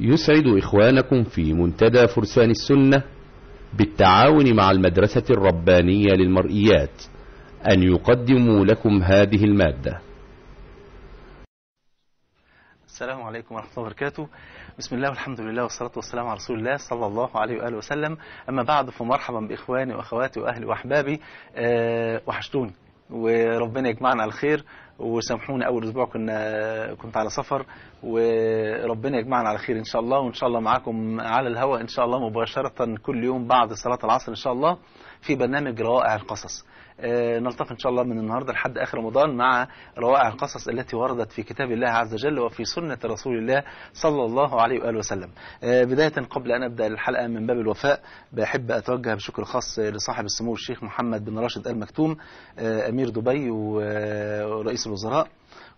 يسعد إخوانكم في منتدى فرسان السنة بالتعاون مع المدرسة الربانية للمرئيات أن يقدموا لكم هذه المادة السلام عليكم ورحمة الله وبركاته بسم الله والحمد لله والصلاة والسلام على رسول الله صلى الله عليه وآله وسلم أما بعد فمرحبا بإخواني وأخواتي وأهلي وأحبابي أه وحشتوني وربنا يجمعنا على الخير وسامحونا اول اسبوع كنا كنت على سفر وربنا يجمعنا على خير ان شاء الله وان شاء الله معاكم على الهواء ان شاء الله مباشره كل يوم بعد صلاه العصر ان شاء الله في برنامج روائع القصص آه، نلتقي إن شاء الله من النهاردة لحد آخر رمضان مع روائع القصص التي وردت في كتاب الله عز وجل وفي سنة رسول الله صلى الله عليه وآله وسلم آه، بداية قبل أن أبدأ الحلقة من باب الوفاء بحب أتوجه بشكر خاص لصاحب السمو الشيخ محمد بن راشد آل مكتوم آه، أمير دبي ورئيس الوزراء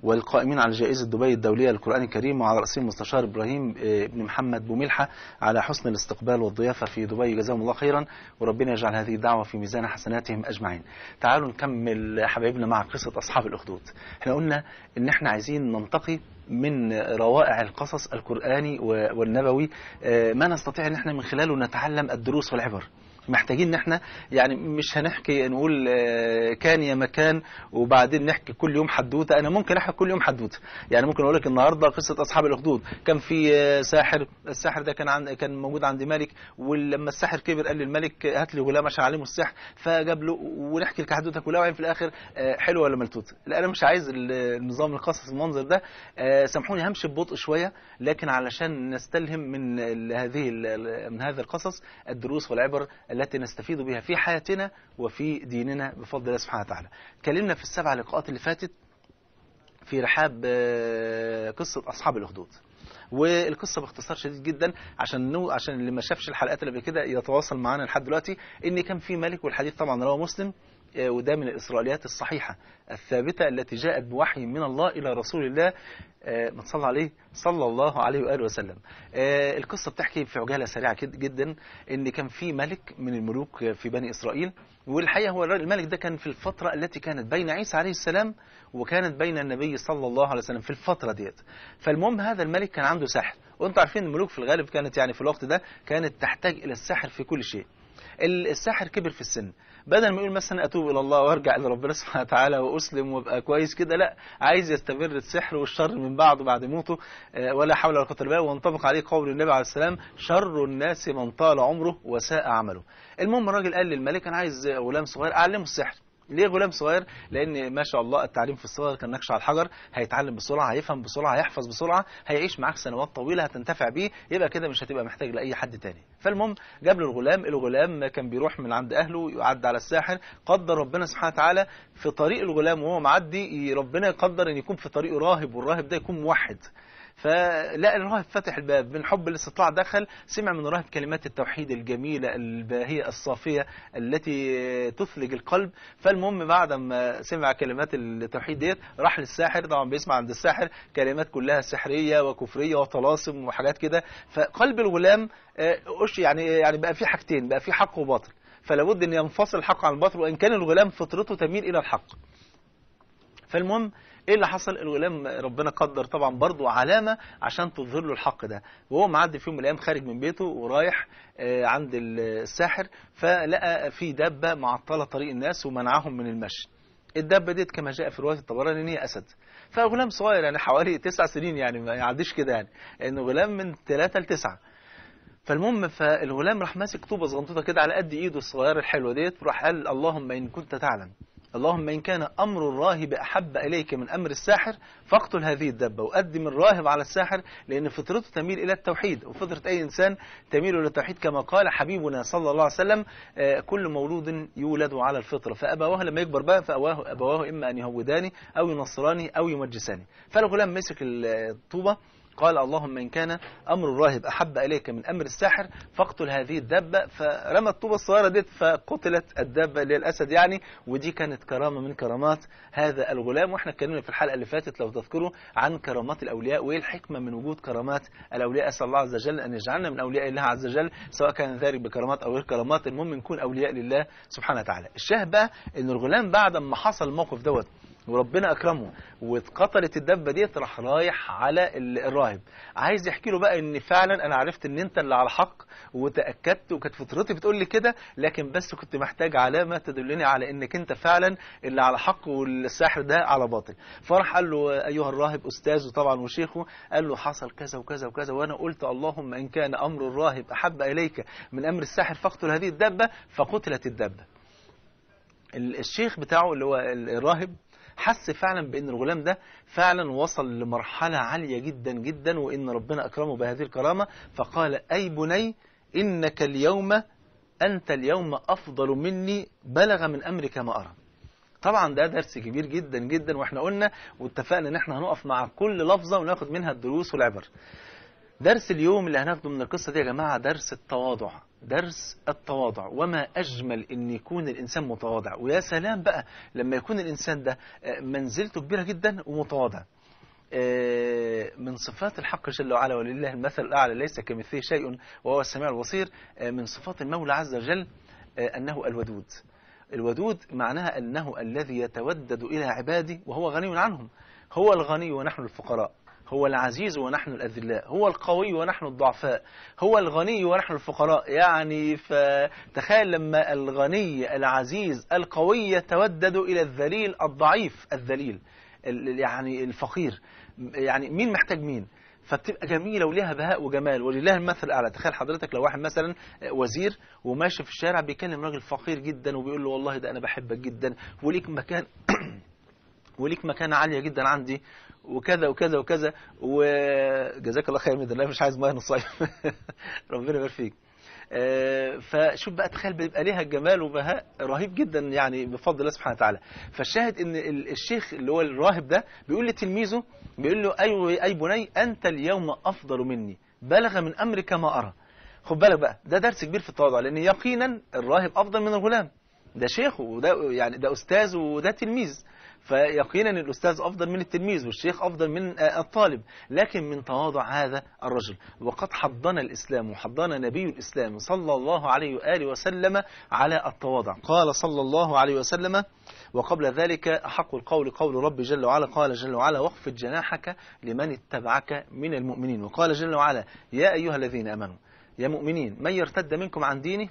والقائمين على جائزة دبي الدولية للقرآن الكريم وعلى رأسهم مستشار إبراهيم آه، بن محمد بوملحة على حسن الاستقبال والضيافة في دبي جزاهم الله خيرا وربنا يجعل هذه الدعوة في ميزان حسناتهم أجمعين تعالوا نكمل حبايبنا مع قصة أصحاب الأخدود احنا قلنا إن احنا عايزين ننتقي من روائع القصص القرآني والنبوي آه، ما نستطيع ان احنا من خلاله نتعلم الدروس والعبر محتاجين ان احنا يعني مش هنحكي نقول آه، كان يا مكان وبعدين نحكي كل يوم حدوته انا ممكن احكي كل يوم حدوته يعني ممكن اقول لك النهارده قصه اصحاب الاخدود كان في آه، ساحر الساحر ده كان عن كان موجود عند ملك ولما الساحر كبر قال للملك هات لي غلام عشان اعلمه السحر فجاب له ونحكي لك حدوته كلها وبعدين في الاخر آه، حلوه ولا ملتوته لا انا مش عايز النظام القصص المنظر ده سامحوني همشي ببطء شويه لكن علشان نستلهم من هذه من هذا القصص الدروس والعبر التي نستفيد بها في حياتنا وفي ديننا بفضل الله سبحانه وتعالى اتكلمنا في السبع لقاءات اللي فاتت في رحاب آه، قصة أصحاب الأخدود والقصه باختصار شديد جدا عشان نو عشان اللي ما شافش الحلقات اللي قبل كده يتواصل معانا لحد دلوقتي ان كان في ملك والحديث طبعا رواه مسلم وده من الإسرائيليات الصحيحة الثابتة التي جاءت بوحي من الله إلى رسول الله آه، من صلى عليه صلى الله عليه وآله وسلم آه، القصة بتحكي في عجالة سريعة جدا إن كان في ملك من الملوك في بني إسرائيل والحقيقة هو الملك ده كان في الفترة التي كانت بين عيسى عليه السلام وكانت بين النبي صلى الله عليه وسلم في الفترة ديت فالمهم هذا الملك كان عنده سحر وانتم عارفين الملوك في الغالب كانت يعني في الوقت ده كانت تحتاج إلى السحر في كل شيء الساحر كبر في السن بدل ما يقول مثلا أتوب إلى الله وأرجع إلى ربنا سبحانه وتعالى وأسلم وأبقى كويس كده لا عايز يستمر السحر والشر من بعض بعد موته آه، ولا حول ولا قوة إلا بالله وانطبق عليه قول النبي عليه السلام شر الناس من طال عمره وساء عمله المهم الراجل قال للملك أنا عايز غلام صغير أعلمه السحر ليه غلام صغير لان ما شاء الله التعليم في الصغر كان نكش على الحجر هيتعلم بسرعه هيفهم بسرعه هيحفظ بسرعه هيعيش معاك سنوات طويله هتنتفع بيه يبقى كده مش هتبقى محتاج لاي حد تاني فالمهم جاب له الغلام الغلام كان بيروح من عند اهله يعدي على الساحل قدر ربنا سبحانه وتعالى في طريق الغلام وهو معدي ربنا يقدر ان يكون في طريقه راهب والراهب ده يكون موحد فلا الراهب فتح الباب من حب الاستطلاع دخل سمع من الراهب كلمات التوحيد الجميلة الباهية الصافية التي تثلج القلب فالمهم بعد ما سمع كلمات التوحيد ديت راح للساحر طبعا بيسمع عند الساحر كلمات كلها سحرية وكفرية وطلاسم وحاجات كده فقلب الغلام آه، يعني يعني بقى في حاجتين بقى في حق وباطل فلابد ان ينفصل الحق عن الباطل وان كان الغلام فطرته تميل الى الحق فالمهم ايه اللي حصل الغلام ربنا قدر طبعا برضو علامة عشان تظهر له الحق ده وهو معدي في يوم من الايام خارج من بيته ورايح آه، عند الساحر فلقى في دابة معطلة طريق الناس ومنعهم من المشي الدابة ديت كما جاء في رواية الطبراني ان هي أسد فغلام صغير يعني حوالي تسع سنين يعني ما يعديش كده يعني انه غلام من ثلاثة لتسعة فالمهم فالغلام راح ماسك طوبة صغنطوطة كده على قد ايده الصغيرة الحلوة ديت وراح قال اللهم ان كنت تعلم اللهم إن كان أمر الراهب أحب إليك من أمر الساحر فاقتل هذه الدبة وقدم الراهب على الساحر لأن فطرته تميل إلى التوحيد وفطرة أي إنسان تميل إلى التوحيد كما قال حبيبنا صلى الله عليه وسلم آه، كل مولود يولد على الفطرة فأبواه لما يكبر بقى فأبواه أبواه إما أن يهوداني أو ينصراني أو يمجساني فالغلام مسك الطوبة قال اللهم إن كان أمر الراهب أحب إليك من أمر الساحر فاقتل هذه الدابة فرمى الطوبة الصغيرة ديت فقتلت الدابة اللي هي الأسد يعني ودي كانت كرامة من كرامات هذا الغلام وإحنا اتكلمنا في الحلقة اللي فاتت لو تذكروا عن كرامات الأولياء وإيه الحكمة من وجود كرامات الأولياء أسأل الله عز وجل أن يجعلنا من أولياء الله عز وجل سواء كان ذلك بكرامات أو غير كرامات المهم نكون أولياء لله سبحانه وتعالى الشاه بقى أن الغلام بعد ما حصل الموقف دوت وربنا اكرمه واتقتلت الدبه ديت راح رايح على الراهب عايز يحكي له بقى ان فعلا انا عرفت ان انت اللي على حق وتاكدت وكانت فطرتي بتقول لي كده لكن بس كنت محتاج علامه تدلني على انك انت فعلا اللي على حق والساحر ده على باطل فراح قال له ايها الراهب استاذه طبعا وشيخه قال له حصل كذا وكذا وكذا وانا قلت اللهم ان كان امر الراهب احب اليك من امر الساحر فاقتل هذه الدبه فقتلت الدبه الشيخ بتاعه اللي هو الراهب حس فعلا بأن الغلام ده فعلا وصل لمرحلة عالية جدا جدا وإن ربنا أكرمه بهذه الكرامة فقال أي بني إنك اليوم أنت اليوم أفضل مني بلغ من أمرك ما أرى طبعا ده درس كبير جدا جدا واحنا قلنا واتفقنا ان احنا هنقف مع كل لفظة وناخد منها الدروس والعبر درس اليوم اللي هناخده من القصة دي يا جماعة درس التواضع درس التواضع وما أجمل أن يكون الإنسان متواضع ويا سلام بقى لما يكون الإنسان ده آه، منزلته كبيرة جدا ومتواضع آه، من صفات الحق جل وعلا ولله المثل الأعلى ليس كمثله شيء وهو السميع البصير آه، من صفات المولى عز وجل أنه الودود الودود معناها أنه الذي يتودد إلى عباده وهو غني عنهم هو الغني ونحن الفقراء هو العزيز ونحن الأذلاء هو القوي ونحن الضعفاء هو الغني ونحن الفقراء يعني فتخيل لما الغني العزيز القوي يتودد إلى الذليل الضعيف الذليل يعني الفقير يعني مين محتاج مين فبتبقى جميلة وليها بهاء وجمال ولله المثل الأعلى تخيل حضرتك لو واحد مثلا وزير وماشي في الشارع بيكلم راجل فقير جدا وبيقول له والله ده أنا بحبك جدا وليك مكان وليك مكانة عالية جدا عندي وكذا وكذا وكذا وجزاك الله خير من الله مش عايز ميه نصيف ربنا يبارك فيك آه، فشوف بقى تخيل بيبقى ليها جمال وبهاء رهيب جدا يعني بفضل الله سبحانه وتعالى فالشاهد ان الشيخ اللي هو الراهب ده بيقول لتلميذه بيقول له اي اي بني انت اليوم افضل مني بلغ من امرك ما ارى خد بالك بقى ده درس كبير في التواضع لان يقينا الراهب افضل من الغلام ده شيخه وده يعني ده استاذ وده تلميذ فيقينا الأستاذ أفضل من التلميذ والشيخ أفضل من الطالب لكن من تواضع هذا الرجل وقد حضنا الإسلام وحضنا نبي الإسلام صلى الله عليه وآله وسلم على التواضع قال صلى الله عليه وسلم وقبل ذلك أحق القول قول رب جل وعلا قال جل وعلا واخفض جناحك لمن اتبعك من المؤمنين وقال جل وعلا يا أيها الذين أمنوا يا مؤمنين من يرتد منكم عن دينه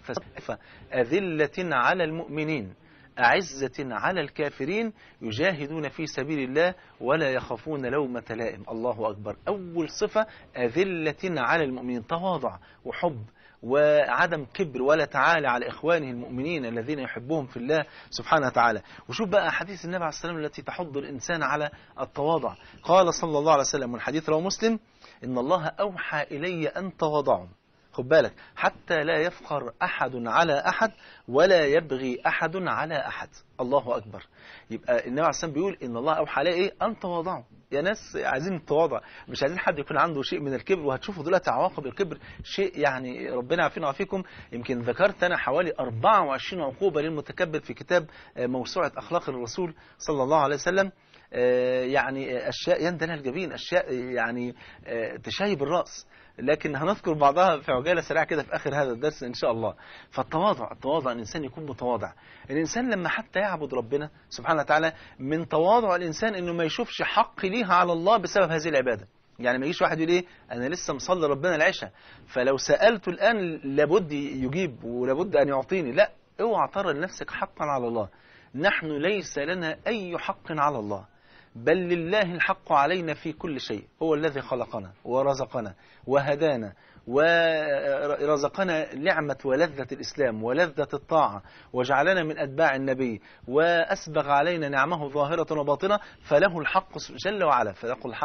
فأذلة على المؤمنين أعزة على الكافرين يجاهدون في سبيل الله ولا يخافون لومة لائم الله أكبر أول صفة أذلة على المؤمنين تواضع وحب وعدم كبر ولا تعالى على إخوانه المؤمنين الذين يحبهم في الله سبحانه وتعالى وشوف بقى حديث النبي عليه السلام التي تحض الإنسان على التواضع قال صلى الله عليه وسلم والحديث رواه مسلم إن الله أوحى إلي أن تواضعوا خد بالك حتى لا يفخر أحد على أحد ولا يبغي أحد على أحد الله أكبر يبقى النبي عليه الصلاة بيقول إن الله أوحى إليه إيه أن تواضعوا يا ناس عايزين التواضع مش عايزين حد يكون عنده شيء من الكبر وهتشوفوا دلوقتي عواقب الكبر شيء يعني ربنا عافينا وعافيكم يمكن ذكرت أنا حوالي 24 عقوبة للمتكبر في كتاب آه، موسوعة أخلاق الرسول صلى الله عليه وسلم آه، يعني أشياء يندلها الجبين أشياء يعني آه، تشايب الرأس لكن هنذكر بعضها في عجالة سريعة كده في آخر هذا الدرس إن شاء الله فالتواضع التواضع الإنسان يكون متواضع الإنسان لما حتى يعبد ربنا سبحانه وتعالى من تواضع الإنسان أنه ما يشوفش حق ليها على الله بسبب هذه العبادة يعني ما يجيش واحد يقول ايه انا لسه مصلي ربنا العشاء فلو سالته الان لابد يجيب ولابد ان يعطيني لا اوعى ترى لنفسك حقا على الله نحن ليس لنا اي حق على الله بل لله الحق علينا في كل شيء هو الذي خلقنا ورزقنا وهدانا ورزقنا نعمة ولذة الإسلام ولذة الطاعة وجعلنا من أتباع النبي وأسبغ علينا نعمه ظاهرة وباطنة فله الحق جل وعلا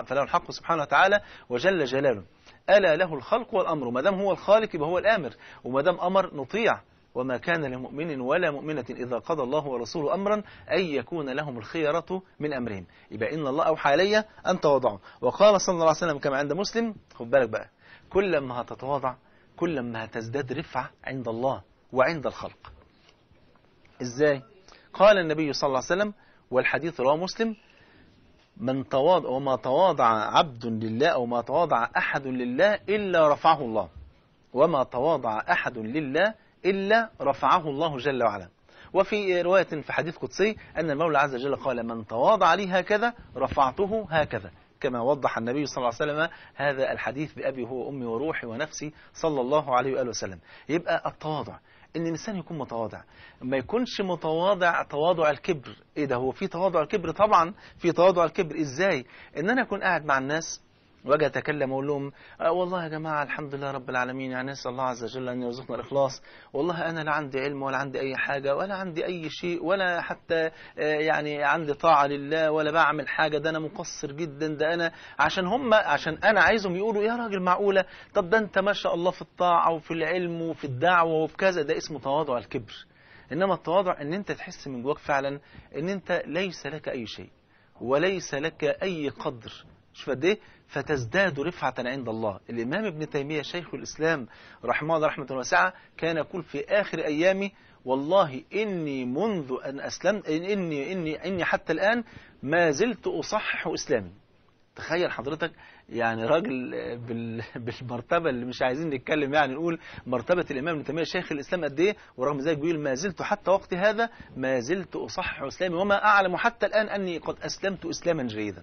فله الحق سبحانه وتعالى وجل جلاله ألا له الخلق والأمر ما دام هو الخالق يبقى هو الآمر وما دام أمر نطيع وما كان لمؤمن ولا مؤمنة إذا قضى الله ورسوله أمرا أن يكون لهم الخيرة من أمرهم يبقى إن الله أوحى علي أن تواضعوا وقال صلى الله عليه وسلم كما عند مسلم خد بالك بقى كل ما هتتواضع كل ما هتزداد رفعة عند الله وعند الخلق إزاي؟ قال النبي صلى الله عليه وسلم والحديث رواه مسلم من تواضع وما تواضع عبد لله أو ما تواضع أحد لله إلا رفعه الله وما تواضع أحد لله إلا رفعه الله جل وعلا وفي رواية في حديث قدسي أن المولى عز وجل قال من تواضع لي هكذا رفعته هكذا كما وضح النبي صلى الله عليه وسلم هذا الحديث بأبي هو وأمي وروحي ونفسي صلى الله عليه وآله وسلم يبقى التواضع ان الانسان يكون متواضع ما يكونش متواضع تواضع الكبر ايه ده هو في تواضع الكبر طبعا في تواضع الكبر ازاي ان انا اكون قاعد مع الناس واجي اتكلم اقول لهم أه والله يا جماعه الحمد لله رب العالمين يعني نسال الله عز وجل ان يرزقنا الاخلاص والله انا لا عندي علم ولا عندي اي حاجه ولا عندي اي شيء ولا حتى آه، يعني عندي طاعه لله ولا بعمل حاجه ده انا مقصر جدا ده انا عشان هم عشان انا عايزهم يقولوا يا راجل معقوله طب ده انت ما شاء الله في الطاعه وفي العلم وفي الدعوه وفي كذا ده اسمه تواضع الكبر انما التواضع ان انت تحس من جواك فعلا ان انت ليس لك اي شيء وليس لك اي قدر شوف قد ايه فتزداد رفعة عند الله الإمام ابن تيمية شيخ الإسلام رحمه الله رحمة واسعة كان يقول في آخر أيامه والله إني منذ أن أسلمت إني, إني, إني حتى الآن ما زلت أصحح إسلامي تخيل حضرتك يعني راجل بالمرتبة اللي مش عايزين نتكلم يعني نقول مرتبة الإمام ابن تيمية شيخ الإسلام قد إيه ورغم ذلك بيقول ما زلت حتى وقت هذا ما زلت أصحح إسلامي وما أعلم حتى الآن أني قد أسلمت إسلاما جيدا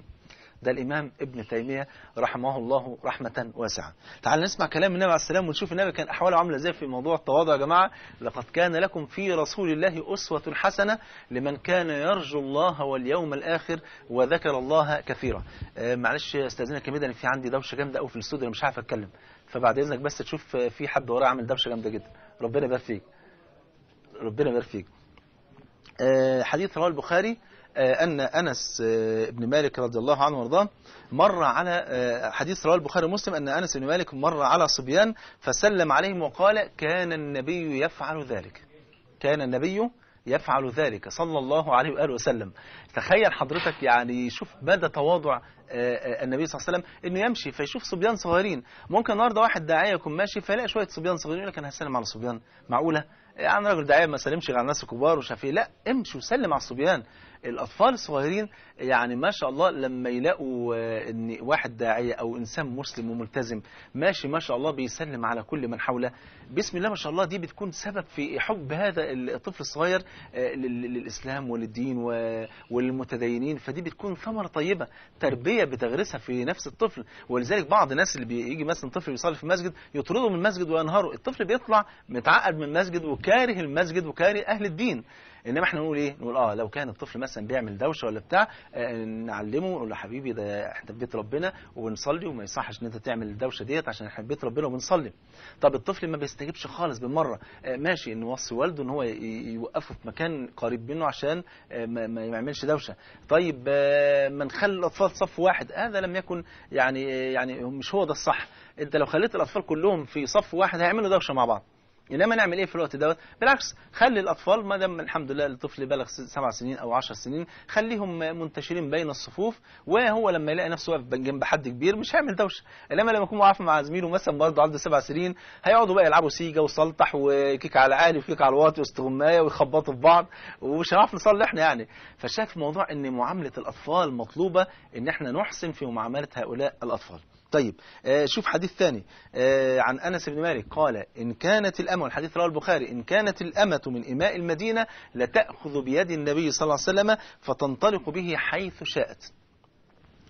ده الإمام ابن تيمية رحمه الله رحمة واسعة تعال نسمع كلام النبي عليه السلام ونشوف النبي كان أحواله عاملة ازاي في موضوع التواضع يا جماعة لقد كان لكم في رسول الله أسوة حسنة لمن كان يرجو الله واليوم الآخر وذكر الله كثيرا آه، معلش استاذنك كمدا في عندي دوشة جامدة قوي في الاستوديو مش عارف أتكلم فبعد إذنك بس تشوف في حد ورايا عامل دوشة جامدة جدا ربنا يبارك فيك ربنا يبارك فيك آه، حديث رواه البخاري آه، أن أنس آه، بن مالك رضي الله عنه وارضاه مر على آه، حديث رواه البخاري ومسلم أن أنس بن مالك مر على صبيان فسلم عليهم وقال كان النبي يفعل ذلك كان النبي يفعل ذلك صلى الله عليه وآله وسلم تخيل حضرتك يعني شوف مدى تواضع النبي صلى الله عليه وسلم انه يمشي فيشوف صبيان صغيرين ممكن النهارده واحد داعيه يكون ماشي فيلاقي شويه صبيان صغيرين يقول لك انا هسلم على صبيان معقوله يعني راجل داعيه ما سلمش على الناس الكبار ومش عارف لا امشي وسلم على الصبيان الأطفال الصغيرين يعني ما شاء الله لما يلاقوا آه، ان واحد داعية أو إنسان مسلم وملتزم ماشي ما شاء الله بيسلم على كل من حوله بسم الله ما شاء الله دي بتكون سبب في حب هذا الطفل الصغير آه، للإسلام وللدين وللمتدينين فدي بتكون ثمرة طيبة تربية بتغرسها في نفس الطفل ولذلك بعض الناس اللي بيجي مثلا طفل يصلي في المسجد يطرده من المسجد وينهاره الطفل بيطلع متعقد من المسجد وكاره المسجد وكاره أهل الدين انما احنا نقول ايه نقول اه لو كان الطفل مثلا بيعمل دوشه ولا بتاع آه، نعلمه نقول له حبيبي ده احنا في بيت ربنا وبنصلي وما يصحش ان انت تعمل الدوشه ديت عشان احنا في بيت ربنا وبنصلي طب الطفل ما بيستجيبش خالص بالمره آه، ماشي ان وصي والده ان هو يوقفه في مكان قريب منه عشان آه، ما يعملش دوشه طيب ما نخلي الاطفال صف واحد هذا لم يكن يعني يعني مش هو ده الصح انت لو خليت الاطفال كلهم في صف واحد هيعملوا دوشه مع بعض انما نعمل ايه في الوقت دوت بالعكس خلي الاطفال ما دام الحمد لله الطفل بلغ سبع سنين او عشر سنين خليهم منتشرين بين الصفوف وهو لما يلاقي نفسه واقف جنب حد كبير مش هيعمل دوشه انما لما يكون واقف مع زميله مثلا برضه عنده سبع سنين هيقعدوا بقى يلعبوا سيجا وسلطح وكيك على عالي وكيك على وسط واستغمايه ويخبطوا في بعض ومش هنعرف نصلحنا يعني فشايف الموضوع ان معامله الاطفال مطلوبه ان احنا نحسن في معامله هؤلاء الاطفال طيب آه، شوف حديث ثاني آه، عن أنس بن مالك قال إن كانت الأمة والحديث رواه البخاري إن كانت الأمة من إماء المدينة لتأخذ بيد النبي صلى الله عليه وسلم فتنطلق به حيث شاءت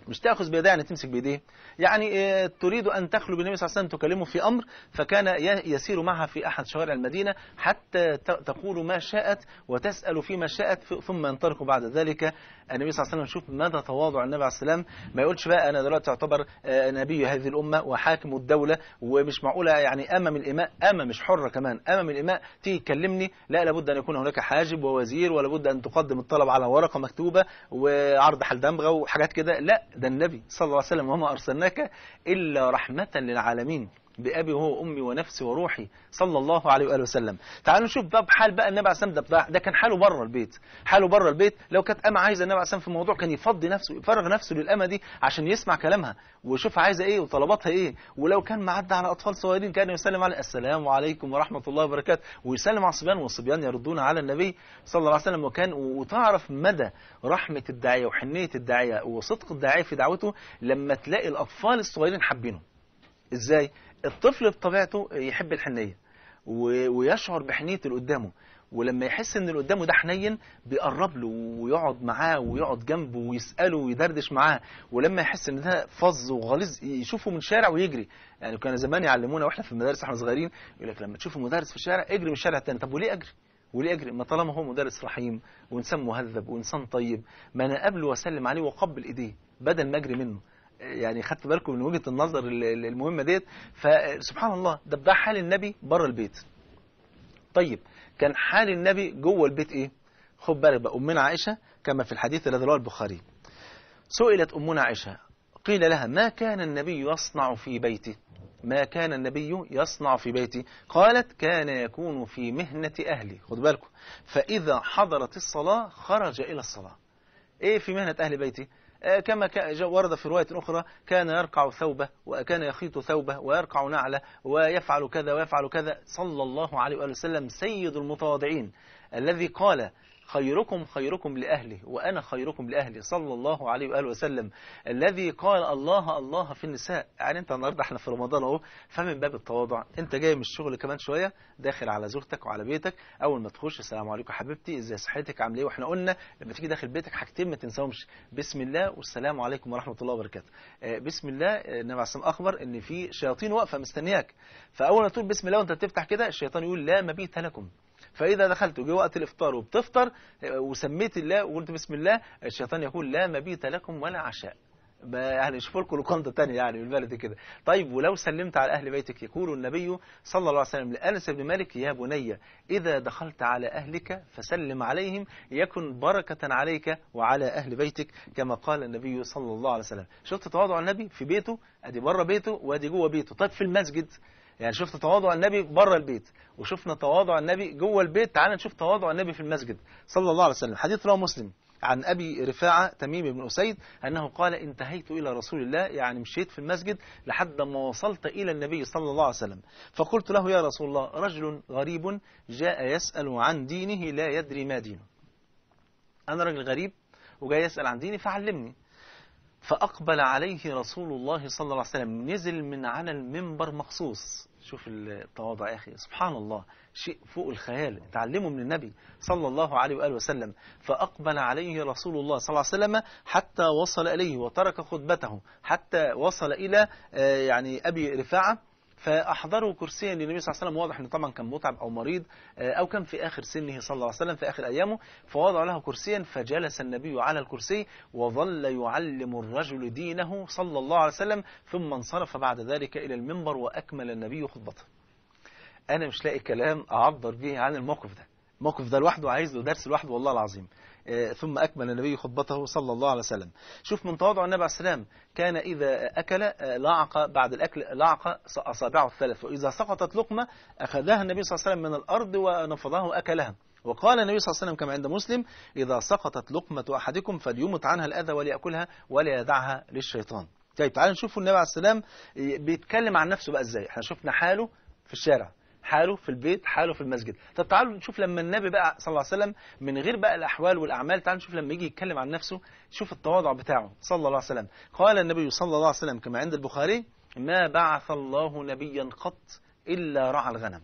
مش تأخذ بيدها يعني تمسك بيديه يعني آه، تريد أن تخلو بالنبي صلى الله عليه وسلم تكلمه في أمر فكان يسير معها في أحد شوارع المدينة حتى تقول ما شاءت وتسأل فيما شاءت ثم ينطلق بعد ذلك النبي صلى الله عليه وسلم شوف مدى تواضع النبي عليه السلام ما يقولش بقى أنا دلوقتي أعتبر آه، نبي هذه الأمة وحاكم الدولة ومش معقولة يعني أمام الإماء أما مش حرة كمان أمام الإماء تيجي تكلمني لا لابد أن يكون هناك حاجب ووزير ولابد أن تقدم الطلب على ورقة مكتوبة وعرض دمغه وحاجات كده لا ده النبي صلى الله عليه وسلم وما أرسلناك إلا رحمة للعالمين بأبي وهو أمي ونفسي وروحي صلى الله عليه وآله وسلم تعالوا نشوف باب حال بقى النبي عليه السلام ده, ده كان حاله بره البيت حاله بره البيت لو كانت أما عايزة النبي عليه السلام في موضوع كان يفضي نفسه يفرغ نفسه للأمة دي عشان يسمع كلامها ويشوف عايزة إيه وطلباتها إيه ولو كان معدى على أطفال صغيرين كان يسلم على السلام عليكم ورحمة الله وبركاته ويسلم على الصبيان والصبيان يردون على النبي صلى الله عليه وسلم وكان وتعرف مدى رحمة الداعية وحنية الداعية وصدق الداعية في دعوته لما تلاقي الأطفال الصغيرين حابينه ازاي الطفل بطبيعته يحب الحنيه ويشعر بحنيه اللي قدامه ولما يحس ان اللي قدامه ده حنين بيقرب له ويقعد معاه ويقعد جنبه ويساله ويدردش معاه ولما يحس ان ده فظ وغليظ يشوفه من شارع ويجري يعني كان زمان يعلمونا واحنا في المدارس احنا صغيرين يقول لك لما تشوف مدرس في الشارع اجري من الشارع الثاني طب وليه اجري وليه اجري ما طالما هو مدرس رحيم وانسان مهذب وانسان طيب ما انا اقابله واسلم عليه واقبل ايديه بدل ما اجري منه يعني خدت بالكم من وجهه النظر المهمه ديت فسبحان الله ده ده حال النبي بره البيت طيب كان حال النبي جوه البيت ايه خد بالك بقى امنا عائشه كما في الحديث الذي رواه البخاري سئلت امنا عائشه قيل لها ما كان النبي يصنع في بيته ما كان النبي يصنع في بيتي قالت كان يكون في مهنة أهلي خد بالكم فإذا حضرت الصلاة خرج إلى الصلاة إيه في مهنة أهل بيتي آه، كما ورد في رواية أخرى كان يرقع ثوبه وكان يخيط ثوبه ويرقع نعله ويفعل كذا ويفعل كذا صلى الله عليه وآله وسلم سيد المتواضعين الذي قال خيركم خيركم لأهله وأنا خيركم لأهلي صلى الله عليه وآله وسلم الذي قال الله الله في النساء يعني أنت النهاردة احنا في رمضان اهو فمن باب التواضع أنت جاي من الشغل كمان شوية داخل على زوجتك وعلى بيتك أول ما تخش السلام عليكم حبيبتي إزاي صحتك عامل إيه وإحنا قلنا لما تيجي داخل بيتك حاجتين ما تنساهمش بسم الله والسلام عليكم ورحمة الله وبركاته آه، بسم الله آه، النبي عليه أخبر إن في شياطين واقفة مستنياك فأول ما تقول بسم الله وأنت بتفتح كده الشيطان يقول لا مبيت لكم فإذا دخلت وجه وقت الإفطار وبتفطر آه، وسميت الله وقلت بسم الله الشيطان يقول لا مبيت لكم ولا عشاء يعني شوفوا لكم لقنطة تانية يعني البلد كده طيب ولو سلمت على اهل بيتك يقول النبي صلى الله عليه وسلم لانس بن مالك يا بني اذا دخلت على اهلك فسلم عليهم يكن بركه عليك وعلى اهل بيتك كما قال النبي صلى الله عليه وسلم شفت تواضع النبي في بيته ادي بره بيته وادي جوه بيته طيب في المسجد يعني شفت تواضع النبي بره البيت وشفنا تواضع النبي جوه البيت تعال نشوف تواضع النبي في المسجد صلى الله عليه وسلم حديث رواه مسلم عن أبي رفاعة تميم بن أسيد أنه قال انتهيت إلى رسول الله يعني مشيت في المسجد لحد ما وصلت إلى النبي صلى الله عليه وسلم فقلت له يا رسول الله رجل غريب جاء يسأل عن دينه لا يدري ما دينه أنا رجل غريب وجاي يسأل عن ديني فعلمني فأقبل عليه رسول الله صلى الله عليه وسلم نزل من على المنبر مخصوص شوف التواضع يا أخي سبحان الله شيء فوق الخيال تعلمه من النبي صلى الله عليه وآله وسلم فأقبل عليه رسول الله صلى الله عليه وسلم حتى وصل إليه وترك خطبته حتى وصل إلى آه، يعني أبي رفاعة فأحضروا كرسيا للنبي صلى الله عليه وسلم واضح أنه طبعا كان متعب أو مريض آه، أو كان في آخر سنه صلى الله عليه وسلم في آخر أيامه فوضعوا له كرسيا فجلس النبي على الكرسي وظل يعلم الرجل دينه صلى الله عليه وسلم ثم انصرف بعد ذلك إلى المنبر وأكمل النبي خطبته أنا مش لاقي كلام أعبر به عن الموقف ده الموقف ده لوحده عايز له درس لوحده والله العظيم آه، ثم أكمل النبي خطبته صلى الله عليه وسلم شوف من تواضع النبي عليه السلام كان إذا أكل آه، لعق بعد الأكل لعق أصابعه الثلاث وإذا سقطت لقمة أخذها النبي صلى الله عليه وسلم من الأرض ونفضها وأكلها وقال النبي صلى الله عليه وسلم كما عند مسلم إذا سقطت لقمة أحدكم فليمت عنها الأذى وليأكلها ولا يدعها للشيطان طيب تعالوا نشوف النبي عليه السلام آه، بيتكلم عن نفسه بقى ازاي احنا شفنا حاله في الشارع حاله في البيت حاله في المسجد طب تعالوا نشوف لما النبي بقى صلى الله عليه وسلم من غير بقى الأحوال والأعمال تعالوا نشوف لما يجي يتكلم عن نفسه شوف التواضع بتاعه صلى الله عليه وسلم قال النبي صلى الله عليه وسلم كما عند البخاري ما بعث الله نبيا قط إلا رعى الغنم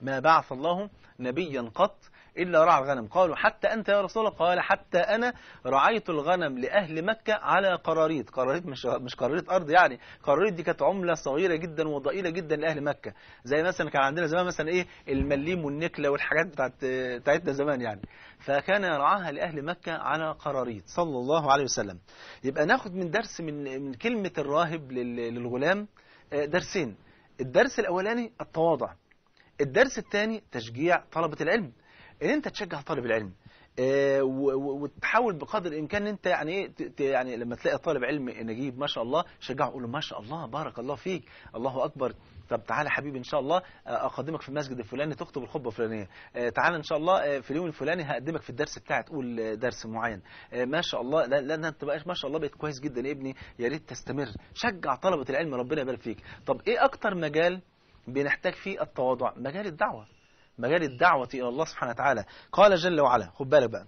ما بعث الله نبيا قط إلا رعى الغنم قالوا حتى أنت يا رسول الله قال حتى أنا رعيت الغنم لأهل مكة على قراريط قراريط مش, مش قراريط أرض يعني قراريط دي كانت عملة صغيرة جدا وضئيلة جدا لأهل مكة زي مثلا كان عندنا زمان مثلا إيه المليم والنكلة والحاجات بتاعت بتاعتنا زمان يعني فكان يرعاها لأهل مكة على قراريط صلى الله عليه وسلم يبقى ناخد من درس من, من كلمة الراهب للغلام آه، درسين الدرس الأولاني التواضع الدرس الثاني تشجيع طلبة العلم ان انت تشجع طالب العلم آه، وتحاول بقدر الامكان ان انت يعني ايه يعني لما تلاقي طالب علم نجيب ما شاء الله شجعه قول له ما شاء الله بارك الله فيك الله اكبر طب تعالى حبيبي ان شاء الله آه، اقدمك في المسجد الفلاني تخطب الخطبه الفلانيه آه، تعالى ان شاء الله في اليوم الفلاني هقدمك في الدرس بتاعي تقول درس معين ما شاء الله لا, لا انت ما شاء الله بقيت كويس جدا يا ابني يا ريت تستمر شجع طلبه العلم ربنا يبارك فيك طب ايه اكتر مجال بنحتاج فيه التواضع مجال الدعوه مجال الدعوة إلى الله سبحانه وتعالى قال جل وعلا خد بالك بقى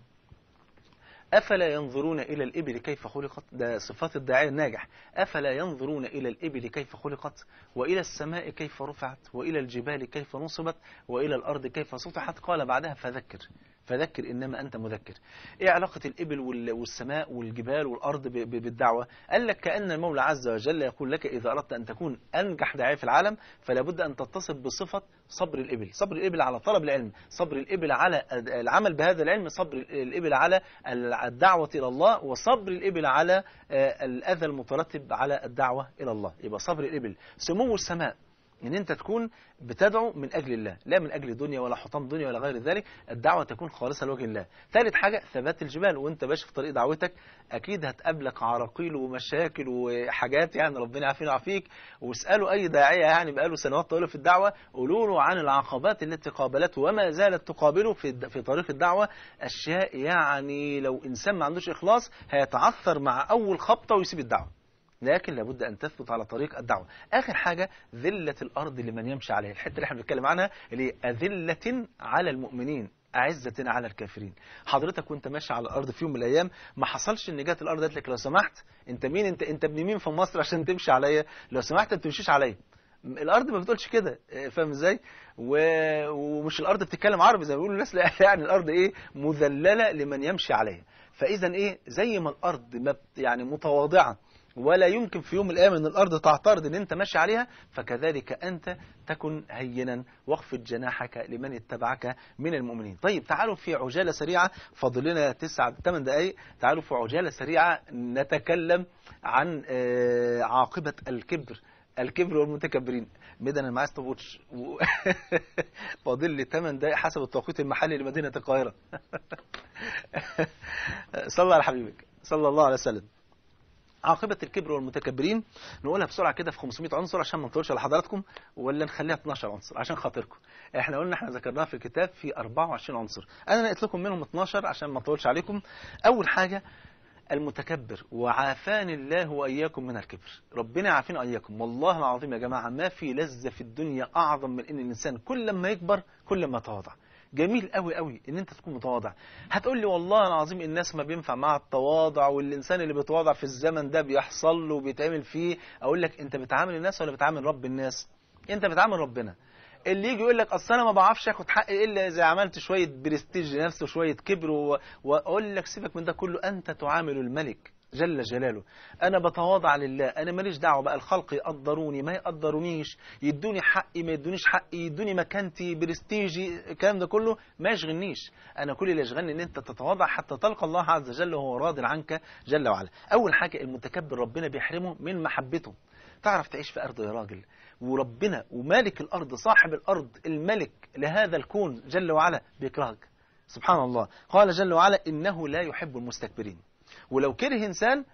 أفلا ينظرون إلى الإبل كيف خلقت ده صفات الداعية الناجح أفلا ينظرون إلى الإبل كيف خلقت وإلى السماء كيف رفعت وإلى الجبال كيف نصبت وإلى الأرض كيف سطحت قال بعدها فذكر فذكر إنما أنت مذكر إيه علاقة الإبل والسماء والجبال والأرض بالدعوة قال لك كأن المولى عز وجل يقول لك إذا أردت أن تكون أنجح داعية في العالم فلا بد أن تتصف بصفة صبر الإبل صبر الإبل على طلب العلم صبر الإبل على العمل بهذا العلم صبر الإبل على الدعوة إلى الله وصبر الإبل على آه، الأذى المترتب على الدعوة إلى الله يبقى صبر الإبل سمو السماء ان انت تكون بتدعو من اجل الله لا من اجل دنيا ولا حطام دنيا ولا غير ذلك الدعوه تكون خالصه لوجه الله ثالث حاجه ثبات الجبال وانت ماشي في طريق دعوتك اكيد هتقابلك عراقيل ومشاكل وحاجات يعني ربنا يعافينا ويعافيك واسالوا اي داعيه يعني بقاله سنوات طويله في الدعوه قولوا له عن العقبات التي قابلته وما زالت تقابله في في طريق الدعوه اشياء يعني لو انسان ما عندوش اخلاص هيتعثر مع اول خبطه ويسيب الدعوه لكن لابد أن تثبت على طريق الدعوة آخر حاجة ذلة الأرض لمن يمشي عليها الحتة اللي احنا بنتكلم عنها اللي أذلة على المؤمنين أعزة على الكافرين حضرتك وانت ماشي على الأرض في يوم من الأيام ما حصلش إن جت الأرض قالت لك لو سمحت انت مين انت انت ابن مين في مصر عشان تمشي عليا لو سمحت ما تمشيش عليا الارض ما بتقولش كده آه، فاهم ازاي ومش الارض بتتكلم عربي زي ما بيقولوا الناس يعني الارض ايه مذلله لمن يمشي عليها فاذا ايه زي ما الارض ما يعني متواضعه ولا يمكن في يوم من الأيام أن الأرض تعترض أن أنت ماشي عليها فكذلك أنت تكن هينا واخفض جناحك لمن اتبعك من المؤمنين طيب تعالوا في عجالة سريعة فاضل لنا 9 8 دقائق تعالوا في عجالة سريعة نتكلم عن آه، عاقبة الكبر الكبر والمتكبرين مدن انا معايا ستوب ووتش فاضل لي 8 دقائق حسب التوقيت المحلي لمدينه القاهره صلى على حبيبك صلى الله عليه وسلم عاقبة الكبر والمتكبرين نقولها بسرعة كده في 500 عنصر عشان ما نطولش على حضراتكم ولا نخليها 12 عنصر عشان خاطركم احنا قلنا احنا ذكرناها في الكتاب في 24 عنصر انا نقيت لكم منهم 12 عشان ما نطولش عليكم اول حاجة المتكبر وعافاني الله واياكم من الكبر ربنا يعافينا واياكم والله العظيم يا جماعه ما في لذه في الدنيا اعظم من ان الانسان كل ما يكبر كل ما يتواضع جميل قوي قوي ان انت تكون متواضع هتقول لي والله العظيم الناس ما بينفع مع التواضع والانسان اللي بيتواضع في الزمن ده بيحصل له وبيتعمل فيه اقول لك انت بتعامل الناس ولا بتعامل رب الناس انت بتعامل ربنا اللي يجي يقول لك اصل انا ما بعرفش اخد حقي الا اذا عملت شويه برستيج لنفسي وشويه كبر واقول لك سيبك من ده كله انت تعامل الملك جل جلاله أنا بتواضع لله أنا ماليش دعوة بقى الخلق يقدروني ما يقدرونيش يدوني حقي ما يدونيش حقي يدوني مكانتي برستيجي الكلام ده كله ما يشغلنيش أنا كل اللي يشغلني إن أنت تتواضع حتى تلقى الله عز وجل وهو راض عنك جل وعلا أول حاجة المتكبر ربنا بيحرمه من محبته تعرف تعيش في أرضه يا راجل وربنا ومالك الأرض صاحب الأرض الملك لهذا الكون جل وعلا بيكرهك سبحان الله قال جل وعلا إنه لا يحب المستكبرين ولو كره إنسان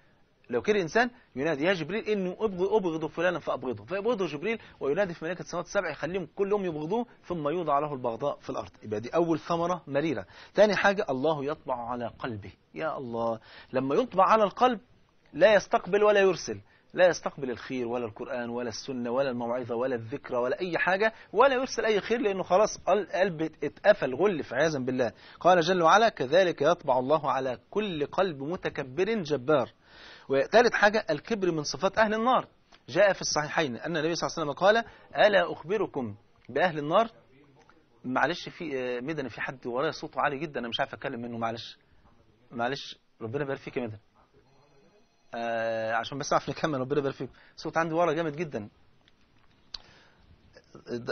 لو كره إنسان ينادي يا جبريل إني أبغض, أبغض فلانا فأبغضه فيبغضه جبريل وينادي في ملائكة السماوات السبع يخليهم كلهم يبغضوه ثم يوضع له البغضاء في الأرض يبقى دي أول ثمرة مريرة ثاني حاجة الله يطبع على قلبه يا الله لما يطبع على القلب لا يستقبل ولا يرسل لا يستقبل الخير ولا القرآن ولا السنة ولا الموعظة ولا الذكرى ولا أي حاجة ولا يرسل أي خير لأنه خلاص القلب اتقفل غلف عياذا بالله قال جل وعلا كذلك يطبع الله على كل قلب متكبر جبار وثالث حاجة الكبر من صفات أهل النار جاء في الصحيحين أن النبي صلى الله عليه وسلم قال ألا أخبركم بأهل النار معلش في آه، مدن في حد ورايا صوته عالي جدا أنا مش عارف أتكلم منه معلش معلش ربنا يبارك فيك يا مدن آه عشان بس نعرف نكمل ربنا يبارك فيكم الصوت عندي ورا جامد جدا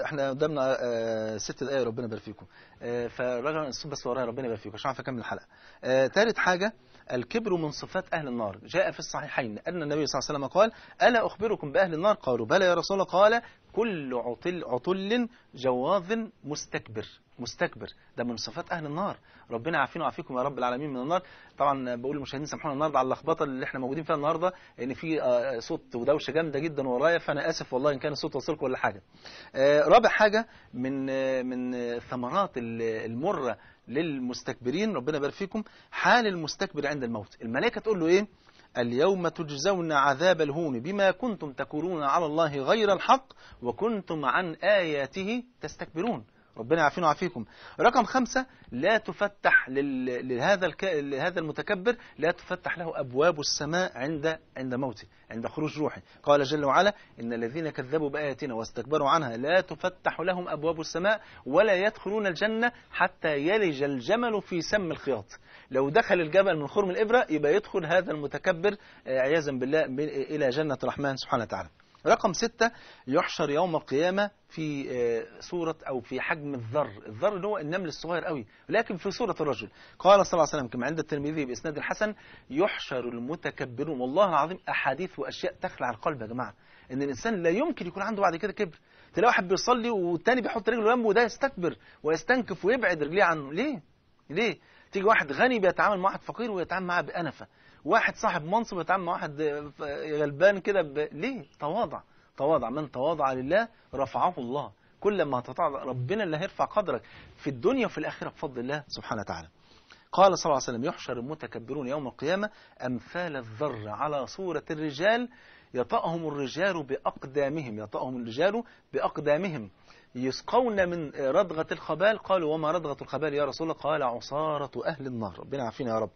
احنا قدامنا آه ست دقايق ربنا يبارك فيكم آه فالراجل الصوت بس ورايا ربنا يبارك فيكم عشان اعرف اكمل الحلقه آه تالت حاجه الكبر من صفات أهل النار جاء في الصحيحين أن النبي صلى الله عليه وسلم قال ألا أخبركم بأهل النار قالوا بلى يا رسول الله قال كل عطل, عطل جواظ مستكبر مستكبر ده من صفات أهل النار ربنا عافينا وعافيكم يا رب العالمين من النار طبعا بقول للمشاهدين سامحونا النهارده على اللخبطه اللي احنا موجودين فيها النهارده ان في آه، صوت ودوشه جامده جدا ورايا فانا اسف والله ان كان الصوت وصلكم ولا حاجه آه، رابع حاجه من آه، من الثمرات المره للمستكبرين ربنا يبارك فيكم حال المستكبر عند الموت الملائكة تقول له إيه اليوم تجزون عذاب الهون بما كنتم تقولون على الله غير الحق وكنتم عن آياته تستكبرون ربنا يعافينا ويعافيكم رقم خمسة لا تفتح لهذا الك... لهذا المتكبر لا تفتح له أبواب السماء عند عند موته عند خروج روحه قال جل وعلا إن الذين كذبوا بآياتنا واستكبروا عنها لا تفتح لهم أبواب السماء ولا يدخلون الجنة حتى يلج الجمل في سم الخياط لو دخل الجبل من خرم الإبرة يبقى يدخل هذا المتكبر آه، عياذا بالله إلى جنة الرحمن سبحانه وتعالى رقم ستة يحشر يوم القيامة في صورة آه، أو في حجم الذر الذر هو النمل الصغير قوي لكن في صورة الرجل قال صلى الله عليه وسلم كما عند الترمذي بإسناد الحسن يحشر المتكبرون والله العظيم أحاديث وأشياء تخلع القلب يا جماعة إن الإنسان لا يمكن يكون عنده بعد كده كبر تلاقي واحد بيصلي والتاني بيحط رجله جنبه وده يستكبر ويستنكف ويبعد رجليه عنه ليه؟ ليه؟ تيجي واحد غني بيتعامل مع واحد فقير ويتعامل معاه بأنفة واحد صاحب منصب يتعامل مع واحد غلبان كده ب... ليه تواضع تواضع من تواضع لله رفعه الله كل ما تتواضع ربنا اللي هيرفع قدرك في الدنيا وفي الآخرة بفضل الله سبحانه وتعالى قال صلى الله عليه وسلم يحشر المتكبرون يوم القيامة أمثال الذر على صورة الرجال يطأهم الرجال بأقدامهم يطأهم الرجال بأقدامهم يسقون من ردغة الخبال قالوا وما ردغة الخبال يا رسول الله قال عصارة أهل النار ربنا عافينا يا رب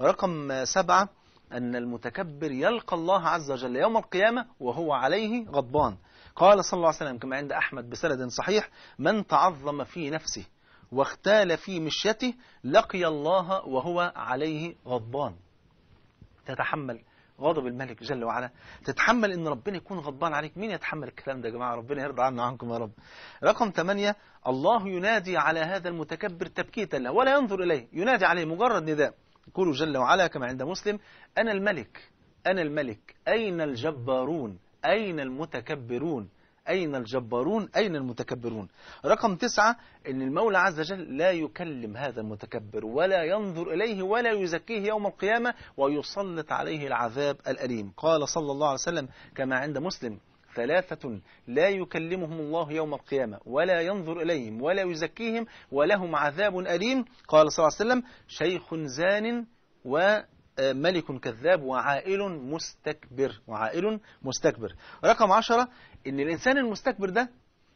رقم سبعة أن المتكبر يلقى الله عز وجل يوم القيامة وهو عليه غضبان قال صلى الله عليه وسلم كما عند أحمد بسند صحيح من تعظم في نفسه واختال في مشيته لقي الله وهو عليه غضبان تتحمل غضب الملك جل وعلا تتحمل ان ربنا يكون غضبان عليك مين يتحمل الكلام ده يا جماعه ربنا يرضى عنا عنكم يا رب رقم ثمانية الله ينادي على هذا المتكبر تبكيتا له ولا ينظر اليه ينادي عليه مجرد نداء يقول جل وعلا كما عند مسلم انا الملك انا الملك اين الجبارون اين المتكبرون أين الجبارون أين المتكبرون رقم تسعة أن المولى عز وجل لا يكلم هذا المتكبر ولا ينظر إليه ولا يزكيه يوم القيامة ويسلط عليه العذاب الأليم قال صلى الله عليه وسلم كما عند مسلم ثلاثة لا يكلمهم الله يوم القيامة ولا ينظر إليهم ولا يزكيهم ولهم عذاب أليم قال صلى الله عليه وسلم شيخ زان و آه، ملك كذاب وعائل مستكبر وعائل مستكبر رقم عشرة إن الإنسان المستكبر ده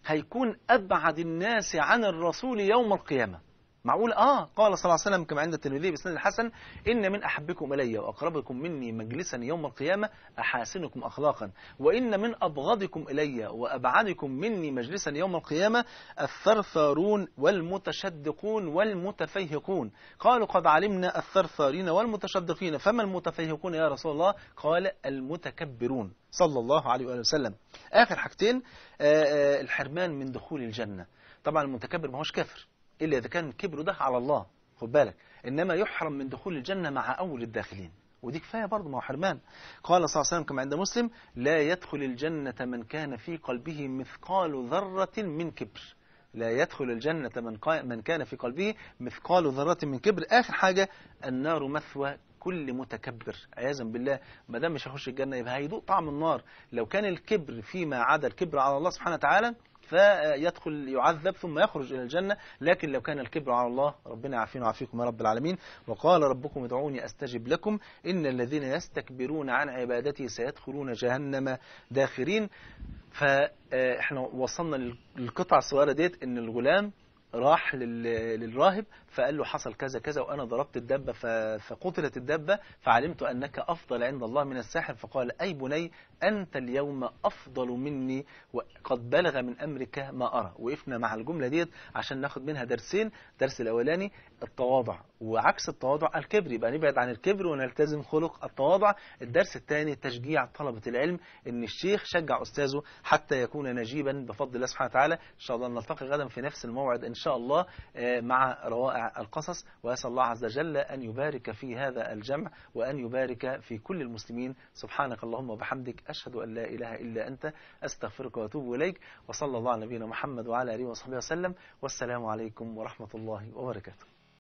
هيكون أبعد الناس عن الرسول يوم القيامة معقول اه قال صلى الله عليه وسلم كما عند الترمذي بسند الحسن ان من احبكم الي واقربكم مني مجلسا يوم القيامه احاسنكم اخلاقا وان من ابغضكم الي وابعدكم مني مجلسا يوم القيامه الثرثارون والمتشدقون والمتفيهقون قالوا قد علمنا الثرثارين والمتشدقين فما المتفيهقون يا رسول الله قال المتكبرون صلى الله عليه واله وسلم اخر حاجتين آآ آه، آآ آه، الحرمان من دخول الجنه طبعا المتكبر ما هوش كافر إلا إذا كان كبره ده على الله خد بالك إنما يحرم من دخول الجنة مع أول الداخلين ودي كفاية برضه ما هو حرمان قال صلى الله عليه وسلم كما عند مسلم لا يدخل الجنة من كان في قلبه مثقال ذرة من كبر لا يدخل الجنة من, من كان في قلبه مثقال ذرة من كبر آخر حاجة النار مثوى كل متكبر عياذا بالله ما دام مش هيخش الجنة يبقى هيدوق طعم النار لو كان الكبر فيما عدا الكبر على الله سبحانه وتعالى فيدخل يعذب ثم يخرج إلى الجنة لكن لو كان الكبر على الله ربنا يعافينا ويعافيكم يا رب العالمين وقال ربكم ادعوني أستجب لكم إن الذين يستكبرون عن عبادتي سيدخلون جهنم داخرين فإحنا وصلنا للقطع الصغيرة ديت إن الغلام راح للراهب فقال له حصل كذا كذا وأنا ضربت الدبة فقتلت الدبة فعلمت أنك أفضل عند الله من الساحر فقال أي بني أنت اليوم أفضل مني وقد بلغ من أمرك ما أرى وقفنا مع الجملة ديت عشان ناخد منها درسين درس الأولاني التواضع وعكس التواضع الكبر يبقى نبعد عن الكبر ونلتزم خلق التواضع الدرس الثاني تشجيع طلبة العلم ان الشيخ شجع أستاذه حتى يكون نجيبا بفضل الله سبحانه وتعالى إن شاء الله نلتقي غدا في نفس الموعد إن شاء الله آه، مع روائع القصص وأسأل الله عز وجل أن يبارك في هذا الجمع وأن يبارك في كل المسلمين سبحانك اللهم وبحمدك أشهد أن لا إله إلا أنت أستغفرك وأتوب إليك وصلى الله على نبينا محمد وعلى آله وصحبه وسلم والسلام عليكم ورحمة الله وبركاته